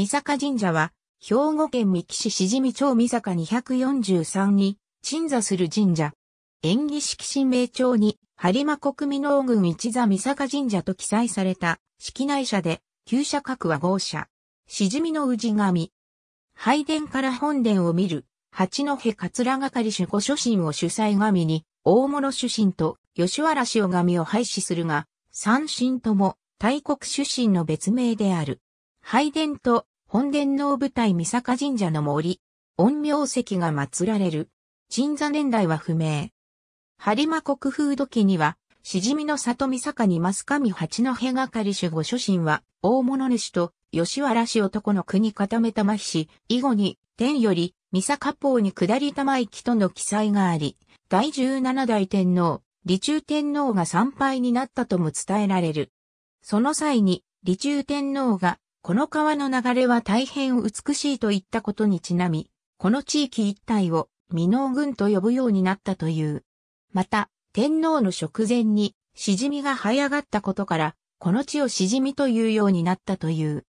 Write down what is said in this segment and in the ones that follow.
三坂神社は、兵庫県三木市しじみ町三坂243に鎮座する神社。演技式神明町に、播磨国民農軍一座三坂神社と記載された、式内社で、旧社格は豪社。しじみの氏神。拝殿から本殿を見る、八戸桂係守護諸神を主催神に、大物主神と吉原塩神を廃止するが、三神とも、大国出身の別名である。拝殿と本殿の舞台三坂神社の森、恩明石が祀られる。鎮座年代は不明。播磨国風土記には、しじみの里三坂に増上八の戸がかり守護諸神は、大物主と、吉原氏男の国固め玉菱、以後に、天より、三坂法に下り玉行との記載があり、第十七代天皇、李中天皇が参拝になったとも伝えられる。その際に、李中天皇がこの川の流れは大変美しいといったことにちなみ、この地域一帯を美濃郡と呼ぶようになったという。また、天皇の食前にしじみが生え上がったことから、この地をしじみというようになったという。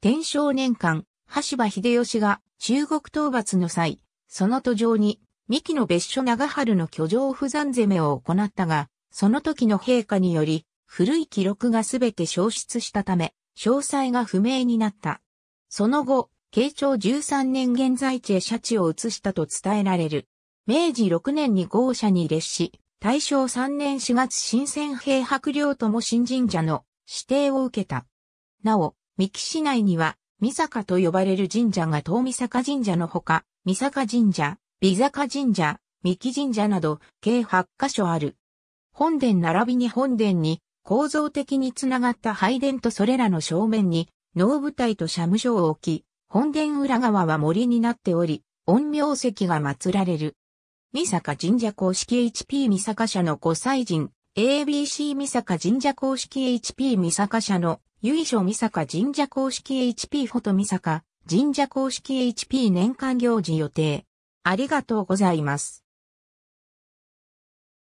天正年間、橋場秀吉が中国討伐の際、その途上に、三木の別所長春の居城不山攻めを行ったが、その時の陛下により、古い記録がすべて消失したため、詳細が不明になった。その後、慶長13年現在地へ社地を移したと伝えられる。明治6年に豪社に列し、大正3年4月新鮮兵白領とも新神社の指定を受けた。なお、三木市内には、三坂と呼ばれる神社が東三坂神社のほか、三坂神社、美坂神社、三木神社など、計8カ所ある。本殿並びに本殿に、構造的につながった拝殿とそれらの正面に、能舞台と社務所を置き、本殿裏側は森になっており、陰陽石が祀られる。三坂神社公式 HP 三坂社の御祭神、ABC 三坂神社公式 HP 三坂社の由緒三坂神社公式 HP フォト三坂神社公式 HP 年間行事予定。ありがとうございます。